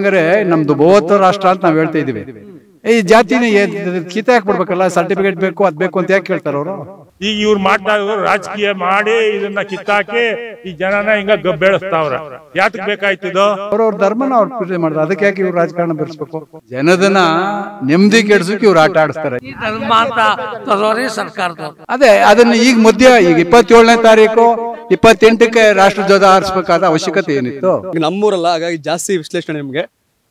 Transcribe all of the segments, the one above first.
ಹಂಗಾರೆ ನಮ್ದು ಬೌದ್ಧ ರಾಷ್ಟ್ರ ಅಂತ ನಾವು ಹೇಳ್ತಾ ಇದೀವಿ ಈ ಜಾತಿನೇ ಕಿತಾಕ್ ಬಿಡ್ಬೇಕಲ್ಲ ಸರ್ಟಿಫಿಕೇಟ್ ಬೇಕು ಅದ್ ಬೇಕು ಅಂತ ಯಾಕೆ ಕೇಳ್ತಾರ ಅವರು ಈಗ ಇವ್ರು ಮಾಡ್ತಾ ರಾಜಕೀಯ ಮಾಡಿ ಇದನ್ನ ಕಿತ್ತಾಕಿ ಈ ಜನನ ಹಿಂಗ ಬೆಳೆಸ್ತಾವ್ರ ಯಾತಕ್ ಇದು ಅವ್ರವ್ರ ಧರ್ಮನ ಅವ್ರ ಪೂಜೆ ಮಾಡಿದ್ರು ಅದಕ್ಕೆ ಯಾಕೆ ಇವ್ರು ರಾಜಕಾರಣ ಬೆಳೆಸ್ಬೇಕು ಜನದನ್ನ ನೆಮ್ಮದಿ ಕೆಡ್ಸಕ್ಕೆ ಇವ್ರು ಆಟ ಆಡಿಸ್ತಾರೆ ಸರ್ಕಾರದವ್ರು ಅದೇ ಅದನ್ನ ಈಗ ಮಧ್ಯ ಈಗ ಇಪ್ಪತ್ತೇಳನೇ ತಾರೀಕು ಇಪ್ಪತ್ತೆಂಟಕ್ಕೆ ರಾಷ್ಟ್ರಧ್ವಜ ಹಾರಿಸಬೇಕಾದ ಅವಶ್ಯಕತೆ ಏನಿತ್ತು ನಮ್ಮೂರಲ್ಲ ಹಾಗಾಗಿ ಜಾಸ್ತಿ ವಿಶ್ಲೇಷಣೆ ನಿಮಗೆ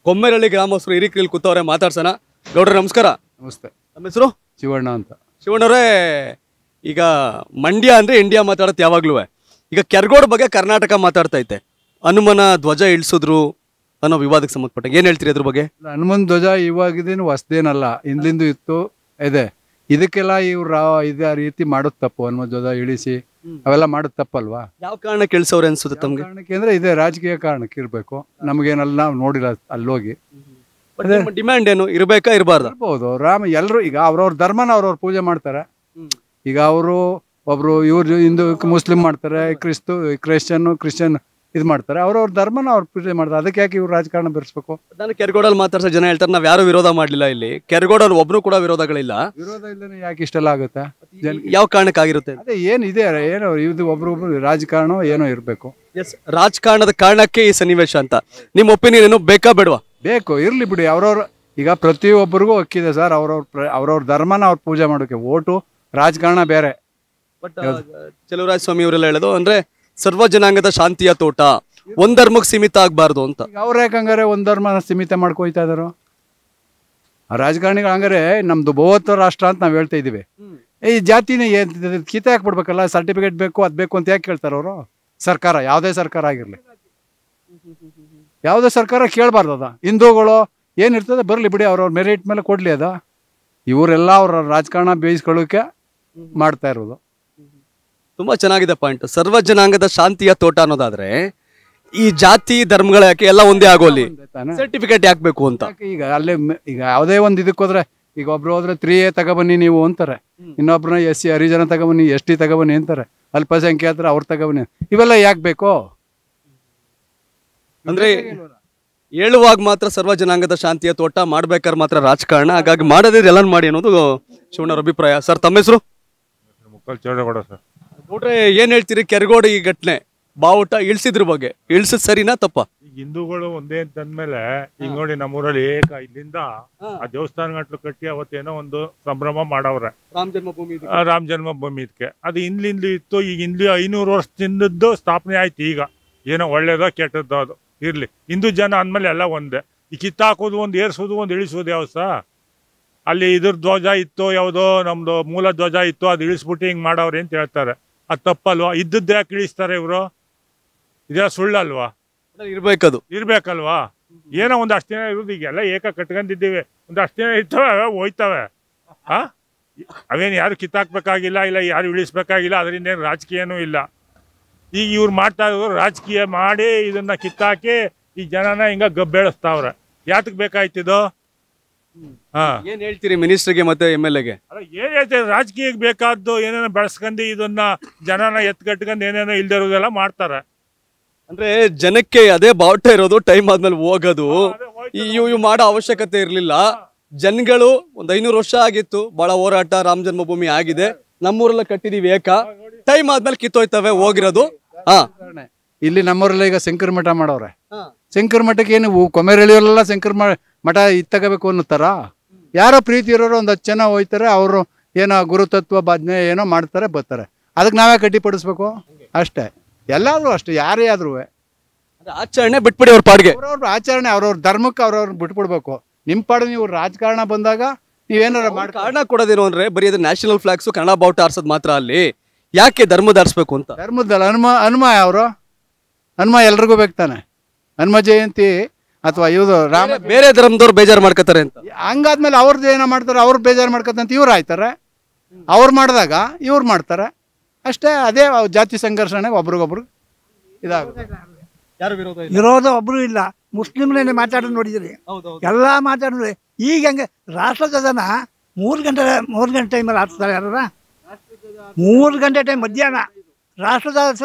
ಕೊಮ್ಮೆರಳ್ಳಿ ಗ್ರಾಮಸ್ಥರು ಹಿರಿಕಲ್ಲಿ ಕೂತವ್ರೆ ಮಾತಾಡ್ಸೋಣ ಗೌಡ್ರ ನಮಸ್ಕಾರ ನಮಸ್ತೆ ನಮ್ಮ ಹೆಸರು ಶಿವಣ್ಣ ಅಂತ ಶಿವಣ್ಣವರೇ ಈಗ ಮಂಡ್ಯ ಅಂದ್ರೆ ಇಂಡಿಯಾ ಮಾತಾಡತ್ತೆ ಯಾವಾಗ್ಲೂ ಈಗ ಕೆರ್ಗೋಡ್ ಬಗ್ಗೆ ಕರ್ನಾಟಕ ಮಾತಾಡ್ತಾ ಐತೆ ಹನುಮನ ಧ್ವಜ ಇಳಿಸಿದ್ರು ಅನ್ನೋ ವಿವಾದಕ್ಕೆ ಸಂಬಂಧಪಟ್ಟ ಏನ್ ಹೇಳ್ತೀರಿ ಅದ್ರ ಬಗ್ಗೆ ಹನುಮನ್ ಧ್ವಜ ಇವಾಗಿದ್ದೇನು ಹೊಸದೇನಲ್ಲ ಹಿಂದಿಂದು ಇತ್ತು ಇದೆ ಇದಕ್ಕೆಲ್ಲ ಇವ್ರ ಇದೇ ರೀತಿ ಮಾಡೋದು ತಪ್ಪು ಹನುಮಧ್ವಜ ಇಳಿಸಿ ಅವೆಲ್ಲ ಮಾಡೋದು ತಪ್ಪಲ್ವಾ ಯಾವ ಕಾರಣ ಕೇಳಿಸೋರ್ ಅನ್ಸುತ್ತೆ ತಮ್ಗೆ ಕಾರಣಕ್ಕೆ ಅಂದ್ರೆ ಇದೇ ರಾಜಕೀಯ ಕಾರಣಕ್ಕೆ ಇರಬೇಕು ನಮಗೇನಲ್ಲ ನಾವು ನೋಡಿಲ್ಲ ಅಲ್ಲೋಗಿ ಡಿಮ್ಯಾಂಡ್ ಏನು ಇರಬೇಕಾ ಇರಬಾರ್ದು ಇರ್ಬೋದು ರಾಮ ಎಲ್ಲರೂ ಈಗ ಅವ್ರವ್ರ ಧರ್ಮನ ಅವ್ರವ್ರ ಪೂಜೆ ಮಾಡ್ತಾರೆ ಈಗ ಅವರು ಒಬ್ರು ಇವ್ರು ಹಿಂದೂ ಮುಸ್ಲಿಂ ಮಾಡ್ತಾರೆ ಕ್ರಿಸ್ತು ಕ್ರಿಶ್ಚಿಯನ್ ಕ್ರಿಶ್ಚಿಯನ್ ಇದು ಮಾಡ್ತಾರೆ ಅವ್ರವ್ರ ಧರ್ಮನ ಅವ್ರು ಪೂಜೆ ಮಾಡ್ತಾರೆ ಅದಕ್ಕೆ ಯಾಕೆ ಇವ್ರು ರಾಜಕಾರಣ ಬೆರೆಸ್ಬೇಕು ನಾನು ಕೆರಗೋಡಲ್ಲಿ ಮಾತಾಡ್ಸೋ ಜನ ಹೇಳ್ತಾರೆ ನಾವು ಯಾರು ವಿರೋಧ ಮಾಡಲಿಲ್ಲ ಇಲ್ಲಿ ಕೆರಗೋಡಲ್ಲಿ ಒಬ್ರು ಕೂಡ ವಿರೋಧಗಳಿಲ್ಲ ವಿರೋಧ ಇಲ್ಲದೆ ಯಾಕೆ ಇಷ್ಟೆಲ್ಲ ಆಗುತ್ತೆ ಯಾವ ಕಾರಣಕ್ಕಾಗಿರುತ್ತೆ ಅದೇ ಏನಿದೆ ಏನೋ ಇದು ಒಬ್ರೊಬ್ರು ರಾಜಕಾರಣ ಏನೋ ಇರಬೇಕು ಎಸ್ ರಾಜಕಾರಣದ ಕಾರಣಕ್ಕೆ ಈ ಸನ್ನಿವೇಶ ಅಂತ ನಿಮ್ಮ ಒಪಿನಿಯನ್ ಏನು ಬೇಕಾ ಬೇಡವಾ ಬೇಕು ಇರಲಿ ಬಿಡಿ ಅವ್ರವ್ರ ಈಗ ಪ್ರತಿಯೊಬ್ಬರಿಗೂ ಹಕ್ಕಿದೆ ಸರ್ ಅವ್ರವ್ರ ಅವ್ರವ್ರ ಧರ್ಮನ ಅವ್ರ ಪೂಜೆ ಮಾಡೋಕೆ ಓಟು ರಾಜಕಾರಣ ಬೇರೆ ಬಟ್ ಚೆಲುವರಾಜ ಸ್ವಾಮಿ ಇವರೆಲ್ಲ ಹೇಳೋದು ಅಂದ್ರೆ ಸರ್ವ ಜನಾಂಗದ ಶಾಂತಿಯ ತೋಟ ಒಂದ್ ಧರ್ಮಕ್ ಸೀಮಿತ ಆಗ್ಬಾರ್ದು ಅಂತ ಯಾಕಂದ್ರೆ ಒಂದ್ ಧರ್ಮ ಸೀಮಿತ ಮಾಡ್ಕೊಯ್ತಾ ಇದಾರ ರಾಜಕಾರಣಿಗಳು ಹಂಗಾರೆ ನಮ್ದು ಬಹುತ್ವ ರಾಷ್ಟ್ರ ಅಂತ ನಾವ್ ಹೇಳ್ತಾ ಇದೀವಿ ಈ ಜಾತಿನೇ ಕೀತ ಹಾಕ್ಬಿಡ್ಬೇಕಲ್ಲ ಸರ್ಟಿಫಿಕೇಟ್ ಬೇಕು ಅದ್ ಬೇಕು ಅಂತ ಯಾಕೆ ಕೇಳ್ತಾರ ಅವರು ಸರ್ಕಾರ ಯಾವ್ದೇ ಸರ್ಕಾರ ಆಗಿರ್ಲಿ ಯಾವುದೇ ಸರ್ಕಾರ ಕೇಳ್ಬಾರ್ದು ಅದ ಹಿಂದೂಗಳು ಏನಿರ್ತದೆ ಬರ್ಲಿ ಬಿಡಿ ಅವ್ರವ್ರ ಮೆರಿಟ್ ಮೇಲೆ ಕೊಡ್ಲಿ ಅದ ಇವರೆಲ್ಲ ಅವ್ರ ರಾಜಕಾರಣ ಬೇಯಿಸ್ಕೊಳ್ಳೋಕೆ ಮಾಡ್ತಾ ಇರೋದು ತುಂಬ ಚೆನ್ನಾಗಿದೆ ಪಾಯಿಂಟ್ ಸರ್ವ ಜನಾಂಗದ ಶಾಂತಿಯ ತೋಟ ಅನ್ನೋದಾದ್ರೆ ಈ ಜಾತಿ ಧರ್ಮಗಳ ಯಾಕೆ ಎಲ್ಲ ಒಂದೇ ಆಗೋಲಿ ಸರ್ಟಿಫಿಕೇಟ್ ಯಾಕೆ ಅಂತ ಈಗ ಅಲ್ಲೇ ಈಗ ಯಾವುದೇ ಒಂದು ಇದಕ್ಕೆ ಹೋದ್ರೆ ಈಗ ಒಬ್ರು ಹೋದ್ರೆ ತ್ರೀ ಎ ತಗೊಬನ್ನಿ ನೀವು ಅಂತಾರೆ ಇನ್ನೊಬ್ರನ್ನ ಎಸ್ ಸಿ ಹರಿಜನ ತಗೊಬನ್ನಿ ಎಸ್ ಟಿ ತಗೊಬನ್ನಿ ಅಂತಾರೆ ಅಲ್ಪಸಂಖ್ಯಾತರ ಅವ್ರು ತಗೊಬನ್ನಿ ಇವೆಲ್ಲ ಯಾಕೆ ಬೇಕು ಅಂದ್ರೆ ಹೇಳುವಾಗ ಮಾತ್ರ ಸರ್ವ ಜನಾಂಗದ ಶಾಂತಿಯ ತೋಟ ಮಾಡ್ಬೇಕಾದ್ರೆ ಮಾತ್ರ ರಾಜಕಾರಣ ಹಾಗಾಗಿ ಮಾಡದೇ ಎಲ್ಲ ಮಾಡಿ ಅನ್ನೋದು ಶಿವಣ್ಣರ ಅಭಿಪ್ರಾಯ ಸರ್ ತಮ್ಮ ಹೆಸರು ಮುಕ್ಕಲ್ ಚೌಡೇಗೌಡ ಸರ್ ನೋಡ್ರೆ ಏನ್ ಹೇಳ್ತೀರಿ ಕೆರಗೋಡು ಈ ಘಟನೆ ಬಾವುಟ ಇಳಿಸಿದ್ರ ಬಗ್ಗೆ ಇಳಿಸಿದ್ ಸರಿನಾ ತಪ್ಪ ಹಿಂದೂಗಳು ಒಂದೇ ಅಂತಂದ್ಮೇಲೆ ಈಗ ನೋಡಿ ನಮ್ಮೂರಲ್ಲಿ ಏಕ ಇಲ್ಲಿಂದ ಆ ದೇವಸ್ಥಾನ ಗಂಟ್ಲು ಕಟ್ಟಿ ಅವತ್ತೇನೋ ಒಂದು ಸಂಭ್ರಮ ಮಾಡವ್ರೆ ರಾಮ ಜನ್ಮಭೂಮಿ ರಾಮ ಜನ್ಮಭೂಮಿ ಇದಕ್ಕೆ ಅದು ಹಿಂದ್ಲಿಂದ ಇತ್ತು ಈಗ ಹಿಂದ್ಲಿ ಐನೂರು ವರ್ಷದಿಂದದ್ದು ಸ್ಥಾಪನೆ ಆಯ್ತು ಈಗ ಏನೋ ಒಳ್ಳೇದೋ ಕೆಟ್ಟದ್ದೋ ಅದು ಇರ್ಲಿ ಹಿಂದೂ ಜನ ಅಂದ್ಮೇಲೆ ಎಲ್ಲ ಒಂದೇ ಈ ಕಿತ್ತಾಕೋದು ಒಂದು ಏರ್ಸೋದು ಒಂದು ಇಳಿಸೋದು ಯಾವ ಅಲ್ಲಿ ಇದ್ರ ಧ್ವಜ ಇತ್ತು ಯಾವುದೋ ನಮ್ದು ಮೂಲ ಧ್ವಜ ಇತ್ತು ಅದು ಇಳಿಸ್ಬಿಟ್ಟು ಹಿಂಗ್ ಮಾಡವ್ರೆ ಅಂತ ಹೇಳ್ತಾರೆ ಅದು ತಪ್ಪಲ್ವಾ ಇದ್ದದ್ದು ಯಾಕೆ ಇಳಿಸ್ತಾರೆ ಇವರು ಇದೆಲ್ಲ ಸುಳ್ಳಲ್ವಾ ಇರ್ಬೇಕದು ಇರ್ಬೇಕಲ್ವಾ ಏನೋ ಒಂದು ಅಷ್ಟು ಜನ ಇರೋದು ಎಲ್ಲ ಏಕ ಕಟ್ಕೊಂಡಿದ್ದೀವಿ ಒಂದು ಅಷ್ಟು ಜನ ಇರ್ತವೆ ಹೋಯ್ತವೆ ಹಾ ಅವೇನು ಯಾರು ಕಿತ್ತಾಕ್ಬೇಕಾಗಿಲ್ಲ ಇಲ್ಲ ಯಾರು ಇಳಿಸ್ಬೇಕಾಗಿಲ್ಲ ಅದರಿಂದ ಏನು ರಾಜಕೀಯನೂ ಇಲ್ಲ ಈಗ ಇವ್ರು ಮಾಡ್ತಾ ಇರೋರು ರಾಜಕೀಯ ಮಾಡಿ ಇದನ್ನ ಕಿತ್ತಾಕಿ ಈ ಜನನ ಹಿಂಗ ಗಬ್ಬೇಳಿಸ್ತಾವ್ರೆ ಯಾತಕ್ಕೆ ಬೇಕಾಯ್ತಿದ್ದು ಏನ್ ಹೇಳ್ತೀರಿ ಮಿನಿಸ್ಟರ್ಗೆ ಮತ್ತೆ ಎಮ್ ಎಲ್ ಎಗೆ ಏನ್ ಹೇಳ್ತೀರಿ ರಾಜಕೀಯ ಬೇಕಾದ್ದು ಏನೇನೋ ಬೆಳೆಸ್ಕೊಂಡು ಇದನ್ನ ಜನನ ಎತ್ಕಟ್ಕೊಂಡು ಏನೇನೋ ಇಲ್ದಿರೋದೆಲ್ಲ ಮಾಡ್ತಾರೆ ಅಂದ್ರೆ ಜನಕ್ಕೆ ಅದೇ ಬಾವುಟ ಇರೋದು ಟೈಮ್ ಆದ್ಮೇಲೆ ಹೋಗೋದು ಇವು ಮಾಡೋ ಅವಶ್ಯಕತೆ ಇರ್ಲಿಲ್ಲ ಜನಗಳು ಒಂದ್ ಐನೂರು ವರ್ಷ ಆಗಿತ್ತು ಬಹಳ ಹೋರಾಟ ರಾಮ ಜನ್ಮಭೂಮಿ ಆಗಿದೆ ನಮ್ಮೂರಲ್ಲ ಕಟ್ಟಿದೀವಿ ಏಕ ಟೈಮ್ ಆದ್ಮೇಲೆ ಕಿತ್ತೋಯ್ತವೆ ಹೋಗಿರೋದು ಹಾ ಇಲ್ಲಿ ನಮ್ಮೂರಲ್ಲ ಈಗ ಶಂಕರ ಮಠ ಮಾಡೋರೆ ಶಂಕರ ಮಠಕ್ಕೆ ಏನು ಶಂಕರ್ ಶಂಕರ ಮಠ ಇದು ತಗೋಬೇಕು ಅನ್ನುತ್ತಾರಾ ಯಾರೋ ಪ್ರೀತಿ ಇರೋರು ಒಂದು ಹತ್ತು ಜನ ಹೋಯ್ತಾರೆ ಅವರು ಏನೋ ಗುರುತತ್ವ ಬಾಜ್ಞೆ ಏನೋ ಮಾಡ್ತಾರೆ ಬರ್ತಾರೆ ಅದಕ್ಕೆ ನಾವೇ ಕಟ್ಟಿಪಡಿಸ್ಬೇಕು ಅಷ್ಟೇ ಎಲ್ಲಾದರೂ ಅಷ್ಟೇ ಯಾರೇ ಆದ್ರೂ ಆಚರಣೆ ಬಿಟ್ಬಿಡಿ ಅವ್ರ ಪಾಡಿಗೆ ಅವ್ರವ್ರ ಆಚರಣೆ ಅವ್ರವ್ರ ಧರ್ಮಕ್ಕೆ ಅವ್ರವ್ರನ್ನ ಬಿಟ್ಬಿಡ್ಬೇಕು ನಿಮ್ಮ ಪಾಡು ನೀವು ರಾಜಕಾರಣ ಬಂದಾಗ ನೀವೇನಾರ ಮಾಡಿ ಕಾರಣ ಕೊಡೋದೇನು ಅಂದರೆ ಬರೀ ಅದು ನ್ಯಾಷನಲ್ ಫ್ಲಾಗ್ಸು ಕನ್ನಡ ಬಾವುಟ ಆರಿಸೋದು ಮಾತ್ರ ಅಲ್ಲಿ ಯಾಕೆ ಧರ್ಮ ಆರಿಸ್ಬೇಕು ಅಂತ ಧರ್ಮದಲ್ಲಿ ಹನುಮ ಹನುಮ ಅವರು ಹನುಮ ಎಲ್ರಿಗೂ ಬೇಕು ತಾನೆ ಹನುಮ ಜಯಂತಿ ಅಥವಾ ಇವರು ರಾಮ ಬೇರೆ ಧರ್ಮದವ್ರು ಬೇಜಾರು ಮಾಡ್ಕೋತಾರೆ ಅಂತ ಹಂಗಾದ್ಮೇಲೆ ಅವ್ರದ್ದು ಏನೋ ಮಾಡ್ತಾರೆ ಅವ್ರು ಬೇಜಾರು ಮಾಡ್ಕೋತಂತ ಇವ್ರು ಆಯ್ತಾರೆ ಅವ್ರು ಮಾಡಿದಾಗ ಇವ್ರು ಮಾಡ್ತಾರೆ ಅಷ್ಟೇ ಅದೇ ಜಾತಿ ಸಂಘರ್ಷಣೆ ಒಬ್ರಿಗೊಬ್ರು ಇದಾಗುತ್ತೆ ಯಾರು ವಿರೋಧ ಒಬ್ರು ಇಲ್ಲ ಮುಸ್ಲಿಮ್ ಮಾತಾಡೋದು ನೋಡಿದಿರಿ ಎಲ್ಲ ಮಾತಾಡಿದ್ರೆ ಈಗ ಹೆಂಗೆ ಜನ ಮೂರ್ ಗಂಟೆ ಮೂರ್ ಗಂಟೆ ಟೈಮಲ್ಲಿ ಹಾಕ್ತಾರೆ ಯಾರ ಮೂರ್ ಗಂಟೆ ಟೈಮ್ ಮಧ್ಯಾಹ್ನ ರಾಷ್ಟ್ರಧ್ವಜ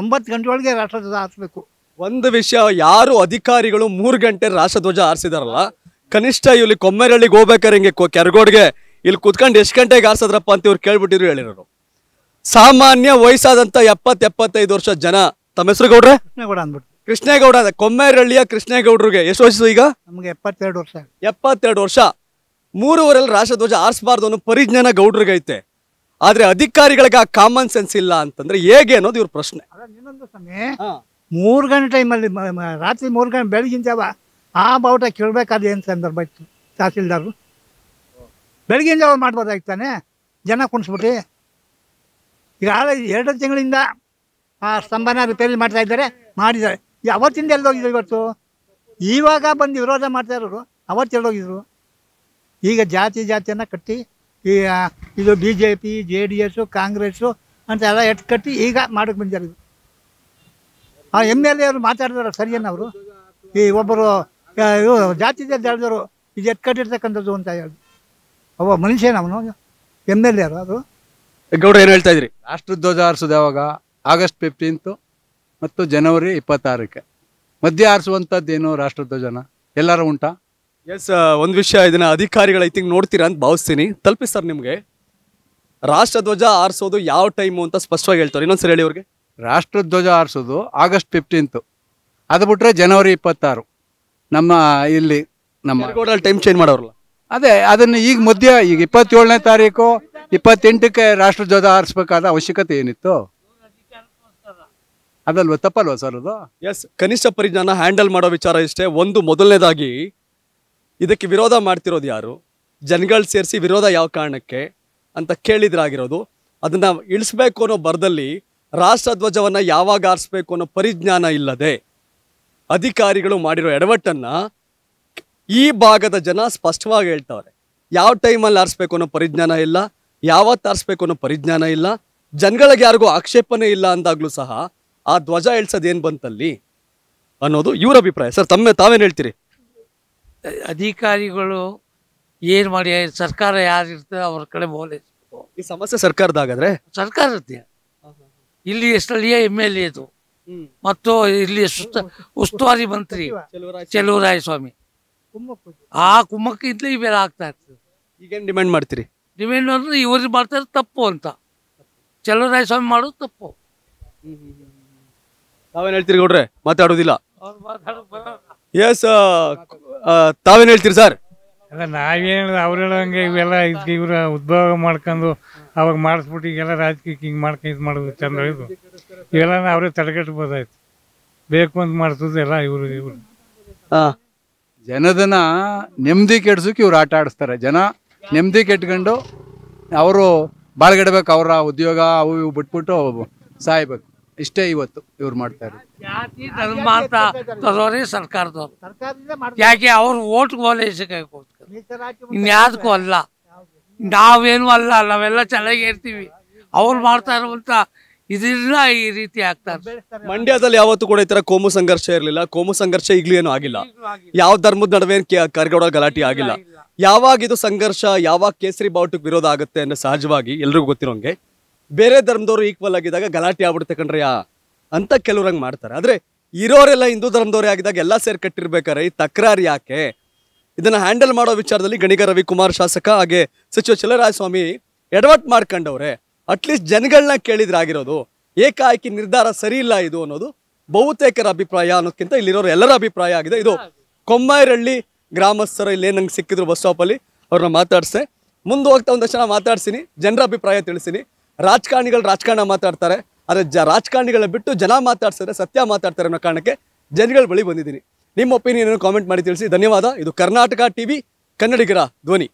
ಒಂಬತ್ತು ಗಂಟೆ ಒಳಗೆ ರಾಷ್ಟ್ರದ ಹಾಕ್ಬೇಕು ಒಂದು ವಿಷಯ ಯಾರು ಅಧಿಕಾರಿಗಳು ಮೂರು ಗಂಟೆ ರಾಷ್ಟ್ರಧ್ವಜ ಆರಿಸಿದಾರಲ್ಲ ಕನಿಷ್ಠ ಇಲ್ಲಿ ಕೊಮ್ಮೆರಳ್ಳಿಗೆ ಹೋಗ್ಬೇಕಾರೆ ಹಿಂಗೆ ಕೆರಗೋಡ್ಗೆ ಇಲ್ಲಿ ಕುತ್ಕೊಂಡು ಎಷ್ಟು ಗಂಟೆಗೆ ಆರಿಸದ್ರಪ್ಪ ಅಂತ ಇವ್ರು ಕೇಳ್ಬಿಟ್ಟಿದ್ರು ಹೇಳಿರೋರು ಸಾಮಾನ್ಯ ವಯಸ್ಸಾದಂತ ಎಪ್ಪತ್ತು ಎಪ್ಪತ್ತೈದು ವರ್ಷ ಜನ ತಮ್ಮ ಹೆಸರು ಗೌಡ್ರೆ ಕೃಷ್ಣೇಗೌಡ ಅಂದ್ಬಿಟ್ಟು ಕೃಷ್ಣೇಗೌಡ ಕೊಮ್ಮೆರಳ್ಳಿಯ ಕೃಷ್ಣೇಗೌಡ್ರಿಗೆ ಎಷ್ಟು ವರ್ಷ ಈಗ ನಮಗೆ ಎಪ್ಪತ್ತೆರಡು ವರ್ಷ ಎಪ್ಪತ್ತೆರಡು ವರ್ಷ ಮೂರುವರೆಲ್ಲಿ ರಾಷ್ಟ್ರಧ್ವಜ ಆರಿಸಬಾರ್ದು ಅನ್ನೋ ಪರಿಜ್ಞಾನ ಐತೆ ಆದ್ರೆ ಅಧಿಕಾರಿಗಳಿಗೆ ಆ ಕಾಮನ್ ಸೆನ್ಸ್ ಇಲ್ಲ ಅಂತಂದ್ರೆ ಹೇಗೆ ಅನ್ನೋದು ಇವ್ರ ಪ್ರಶ್ನೆ ಮೂರು ಗಂಟೆ ಟೈಮಲ್ಲಿ ರಾತ್ರಿ ಮೂರು ಗಂಟೆ ಬೆಳಗಿನ ಜಾವ ಆ ಬಾವುಟ ಕೇಳಬೇಕಾದ್ರೆ ಏನು ಸಂದರ್ಭ ಇತ್ತು ತಹಸೀಲ್ದಾರರು ಬೆಳಗಿನ ಜಾವ ಮಾಡ್ಬೋದಾಗಿತ್ತು ತಾನೆ ಜನ ಕುಣಿಸ್ಬಿಟ್ಟು ಈಗ ಎರಡು ತಿಂಗಳಿಂದ ಆ ಸ್ತಂಭನ ರಿಪೇರಿ ಮಾಡ್ತಾ ಇದ್ದಾರೆ ಮಾಡಿದ್ದಾರೆ ಅವತ್ತಿಂದ ಎಲ್ಲೋಗಿದ್ರು ಇವತ್ತು ಇವಾಗ ಬಂದು ವಿರೋಧ ಮಾಡ್ತಾ ಇರೋರು ಅವತ್ತು ಎಲ್ಲೋಗಿದ್ರು ಈಗ ಜಾತಿ ಜಾತಿಯನ್ನು ಕಟ್ಟಿ ಈ ಇದು B J P J D S Congress ಅಂತೆಲ್ಲ ಎಟ್ಟು ಕಟ್ಟಿ ಈಗ ಮಾಡೋಕ್ಕೆ ಬಂದಿರೋದು ಆ ಎಮ್ ಎಲ್ ಎ ಅವರು ಮಾತಾಡಿದಾರ ಅವರು ಈ ಒಬ್ಬರು ಜಾತಿ ಜಾತಿ ಹೇಳಿದವರು ಇದು ಎತ್ಕಟ್ಟಿರ್ತಕ್ಕಂಥದ್ದು ಅಂತ ಹೇಳಿ ಅವ ಮನುಷ್ಯನವನು ಎಮ್ ಎಲ್ ಎರು ಅದು ಗೌಡ್ರು ಏನು ಹೇಳ್ತಾ ಇದ್ರಿ ರಾಷ್ಟ್ರಧ್ವಜ ಹಾರಿಸೋದು ಯಾವಾಗ ಆಗಸ್ಟ್ ಫಿಫ್ಟೀನ್ತು ಮತ್ತು ಜನವರಿ ಇಪ್ಪತ್ತಾರಕ್ಕೆ ಮಧ್ಯ ಹಾರಿಸುವಂಥದ್ದು ಏನು ರಾಷ್ಟ್ರಧ್ವಜನ ಎಲ್ಲರೂ ಉಂಟಾ ಎಸ್ ಒಂದು ವಿಷಯ ಇದನ್ನ ಅಧಿಕಾರಿಗಳು ಐ ತಿಂಕ್ ನೋಡ್ತೀರಾ ಅಂತ ಭಾವಿಸ್ತೀನಿ ತಲುಪಿಸ್ತಾರೆ ನಿಮಗೆ ರಾಷ್ಟ್ರಧ್ವಜ ಹಾರಿಸೋದು ಯಾವ ಟೈಮು ಅಂತ ಸ್ಪಷ್ಟವಾಗಿ ಹೇಳ್ತಾರೆ ಇನ್ನೊಂದ್ಸರಿ ಹೇಳಿ ಅವ್ರಿಗೆ ರಾಷ್ಟ್ರಧ್ವಜ ಹಾರಿಸೋದು ಆಗಸ್ಟ್ ಫಿಫ್ಟೀನ್ತು ಅದು ಬಿಟ್ಟರೆ ಜನವರಿ ಇಪ್ಪತ್ತಾರು ನಮ್ಮ ಇಲ್ಲಿ ನಮ್ಮ ಟೈಮ್ ಚೇಂಜ್ ಮಾಡೋರಲ್ಲ ಅದೇ ಅದನ್ನು ಈಗ ಮಧ್ಯ ಈಗ ಇಪ್ಪತ್ತೇಳನೇ ತಾರೀಕು ಇಪ್ಪತ್ತೆಂಟಕ್ಕೆ ರಾಷ್ಟ್ರಧ್ವಜ ಹಾರಿಸ್ಬೇಕಾದ ಅವಶ್ಯಕತೆ ಏನಿತ್ತು ಅದಲ್ವ ತಪ್ಪಲ್ವ ಸರ್ ಅದು ಎಸ್ ಕನಿಷ್ಠ ಪರಿಜ್ಞಾನ ಹ್ಯಾಂಡಲ್ ಮಾಡೋ ವಿಚಾರ ಇಷ್ಟೇ ಒಂದು ಮೊದಲನೇದಾಗಿ ಇದಕ್ಕೆ ವಿರೋಧ ಮಾಡ್ತಿರೋದು ಯಾರು ಜನಗಳು ಸೇರಿಸಿ ವಿರೋಧ ಯಾವ ಕಾರಣಕ್ಕೆ ಅಂತ ಕೇಳಿದ್ರಾಗಿರೋದು ಅದನ್ನು ಇಳಿಸ್ಬೇಕು ಅನ್ನೋ ಬರದಲ್ಲಿ ರಾಷ್ಟ್ರಧ್ವಜವನ್ನು ಯಾವಾಗ ಆರಿಸ್ಬೇಕು ಅನ್ನೋ ಪರಿಜ್ಞಾನ ಇಲ್ಲದೆ ಅಧಿಕಾರಿಗಳು ಮಾಡಿರೋ ಎಡವಟ್ಟನ್ನು ಈ ಭಾಗದ ಜನ ಸ್ಪಷ್ಟವಾಗಿ ಹೇಳ್ತವ್ರೆ ಯಾವ ಟೈಮಲ್ಲಿ ಆರಿಸ್ಬೇಕು ಅನ್ನೋ ಪರಿಜ್ಞಾನ ಇಲ್ಲ ಯಾವತ್ತು ಆರಿಸ್ಬೇಕು ಅನ್ನೋ ಪರಿಜ್ಞಾನ ಇಲ್ಲ ಜನಗಳಿಗೆ ಯಾರಿಗೂ ಆಕ್ಷೇಪಣೆ ಇಲ್ಲ ಅಂದಾಗಲೂ ಸಹ ಆ ಧ್ವಜ ಏಳ್ಸೋದೇನು ಬಂತಲ್ಲಿ ಅನ್ನೋದು ಇವ್ರ ಅಭಿಪ್ರಾಯ ಸರ್ ತಮ್ಮ ತಾವೇನು ಹೇಳ್ತೀರಿ ಅಧಿಕಾರಿಗಳು ಏನು ಮಾಡಿ ಸರ್ಕಾರ ಯಾರಿರ್ತದೆ ಅವ್ರ ಕಡೆ ಮೌಲ್ಯ ಈ ಸಮಸ್ಯೆ ಸರ್ಕಾರದಾಗಾದ್ರೆ ಸರ್ಕಾರದ್ದೇ ಇಲ್ಲಿ ಸ್ಥಳೀಯ ಎಮ್ ಎಲ್ ಎದು ಮತ್ತು ಇಲ್ಲಿ ಉಸ್ತುವಾರಿ ಮಂತ್ರಿ ಚೆಲುವರಾಯ ಸ್ವಾಮಿ ಆ ಕುಮ್ಮಕ್ಕಿಂದಲೇ ಇವೆಲ್ಲ ಆಗ್ತಾ ಇರ್ತದೆ ಈಗೇನು ಡಿಮ್ಯಾಂಡ್ ಮಾಡ್ತೀರಿ ಡಿಮ್ಯಾಂಡ್ ಅಂದ್ರೆ ಇವ್ರಿಗೆ ಮಾಡ್ತಾರೆ ತಪ್ಪು ಅಂತ ಚೆಲುವರಾಯ ಸ್ವಾಮಿ ಮಾಡೋದು ತಪ್ಪು ತಾವೇನು ಹೇಳ್ತೀರಿ ಗೌಡ್ರೆ ಮಾತಾಡೋದಿಲ್ಲ ಎಸ್ ತಾವೇನು ಹೇಳ್ತೀರಿ ಸರ್ ಅದ ನಾವೇನು ಅವ್ರು ಹೇಳಂಗೆ ಇವೆಲ್ಲ ಇದಕ್ಕೆ ಇವ್ರ ಉದ್ಭೋಗ ಮಾಡ್ಕೊಂಡು ಅವಾಗ ಮಾಡಿಸ್ಬಿಟ್ಟು ಈಗೆಲ್ಲ ರಾಜಕೀಯಕ್ಕೆ ಹಿಂಗೆ ಮಾಡ್ಕೊಂಡು ಇದು ಮಾಡೋದು ಚಂದ ಇದು ಇವೆಲ್ಲ ಅವರೇ ತಡೆಗಟ್ಬೋದಾಯ್ತು ಬೇಕು ಅಂತ ಮಾಡಿಸೋದು ಎಲ್ಲ ಇವರು ಇವರು ಜನದನ್ನ ನೆಮ್ಮದಿ ಕೆಡ್ಸೋಕೆ ಇವ್ರು ಆಟ ಆಡಿಸ್ತಾರೆ ಜನ ನೆಮ್ಮದಿ ಕೆಟ್ಕೊಂಡು ಅವರು ಬಾಳ್ಗಿಡ್ಬೇಕು ಅವರ ಉದ್ಯೋಗ ಅವು ಇವು ಬಿಟ್ಬಿಟ್ಟು ಸಾಯ್ಬೇಕು ಇಷ್ಟೇ ಇವತ್ತು ಇವ್ರು ಮಾಡ್ತಾರೆ ಜಾತಿ ಸರ್ಕಾರದವ್ರು ಯಾಕೆ ಅವ್ರು ಓಟ್ ಇನ್ಯಾದಕ್ಕೂ ಅಲ್ಲ ನಾವೇನು ಅಲ್ಲ ನಾವೆಲ್ಲ ಚೆನ್ನಾಗಿ ಇರ್ತೀವಿ ಅವ್ರು ಮಾಡ್ತಾ ಇರುವಂತ ಇದೆಲ್ಲ ಈ ರೀತಿ ಆಗ್ತಾರೆ ಮಂಡ್ಯದಲ್ಲಿ ಯಾವತ್ತು ಕೂಡ ಈ ತರ ಕೋಮು ಸಂಘರ್ಷ ಇರಲಿಲ್ಲ ಕೋಮು ಸಂಘರ್ಷ ಈಗಲೂ ಆಗಿಲ್ಲ ಯಾವ ಧರ್ಮದ ನಡುವೆ ಕರ್ಗಡ ಗಲಾಟೆ ಆಗಿಲ್ಲ ಯಾವಾಗ ಇದು ಸಂಘರ್ಷ ಯಾವಾಗ ಕೇಸರಿ ಬಾವುಟಕ್ಕೆ ವಿರೋಧ ಆಗುತ್ತೆ ಅನ್ನೋ ಸಹಜವಾಗಿ ಎಲ್ರಿಗೂ ಗೊತ್ತಿರೋಂಗೆ ಬೇರೆ ಧರ್ಮದವರು ಈಕ್ವಲ್ ಆಗಿದಾಗ ಗಲಾಟೆ ಆಗ್ಬಿಡುತ್ತೆ ಕಣ್ರಿಯಾ ಅಂತ ಕೆಲವ್ರಂಗೆ ಮಾಡ್ತಾರೆ ಆದ್ರೆ ಇರೋರೆಲ್ಲ ಹಿಂದೂ ಧರ್ಮದವರೇ ಆಗಿದಾಗ ಎಲ್ಲ ಸೇರಿ ಕಟ್ಟಿರ್ಬೇಕಾರೆ ಈ ತಕರಾರು ಯಾಕೆ ಇದನ್ನ ಹ್ಯಾಂಡಲ್ ಮಾಡೋ ವಿಚಾರದಲ್ಲಿ ಗಣಿಗ ರವಿಕುಮಾರ್ ಶಾಸಕ ಹಾಗೆ ಸಚಿವ ಚಲರಾಯಸ್ವಾಮಿ ಎಡವಟ್ ಮಾಡ್ಕೊಂಡವ್ರೆ ಅಟ್ಲೀಸ್ಟ್ ಜನಗಳನ್ನ ಕೇಳಿದ್ರಾಗಿರೋದು ಏಕಾಏಕಿ ನಿರ್ಧಾರ ಸರಿ ಇಲ್ಲ ಇದು ಅನ್ನೋದು ಬಹುತೇಕರ ಅಭಿಪ್ರಾಯ ಅನ್ನೋದಕ್ಕಿಂತ ಇಲ್ಲಿರೋರು ಎಲ್ಲರ ಅಭಿಪ್ರಾಯ ಆಗಿದೆ ಇದು ಕೊಮ್ಮೈರಳ್ಳಿ ಗ್ರಾಮಸ್ಥರು ಇಲ್ಲಿ ನಂಗೆ ಸಿಕ್ಕಿದ್ರು ಬಸ್ ಸ್ಟಾಪಲ್ಲಿ ಅವ್ರನ್ನ ಮಾತಾಡ್ಸೆ ಮುಂದೆ ಹೋಗ್ತಾ ಒಂದಷ್ಟು ಜನ ಮಾತಾಡ್ಸಿನಿ ಜನರ ಅಭಿಪ್ರಾಯ ತಿಳಿಸಿನಿ ರಾಜಕಾರಣಿಗಳು ರಾಜಕಾರಣ ಮಾತಾಡ್ತಾರೆ ಆದರೆ ಜ ರಾಜಕಾರಣಿಗಳ ಬಿಟ್ಟು ಜನ ಮಾತಾಡ್ಸಿದ್ರೆ ಸತ್ಯ ಮಾತಾಡ್ತಾರೆ ಅನ್ನೋ ಕಾರಣಕ್ಕೆ ಜನಗಳ ಬಳಿ ಬಂದಿದ್ದೀನಿ ನಿಮ್ಮ ಒಪಿನಿಯನ್ ಕಾಮೆಂಟ್ ಮಾಡಿ ತಿಳಿಸಿ ಧನ್ಯವಾದ ಇದು ಕರ್ನಾಟಕ ಟಿವಿ ಕನ್ನಡಿಗರ ಧ್ವನಿ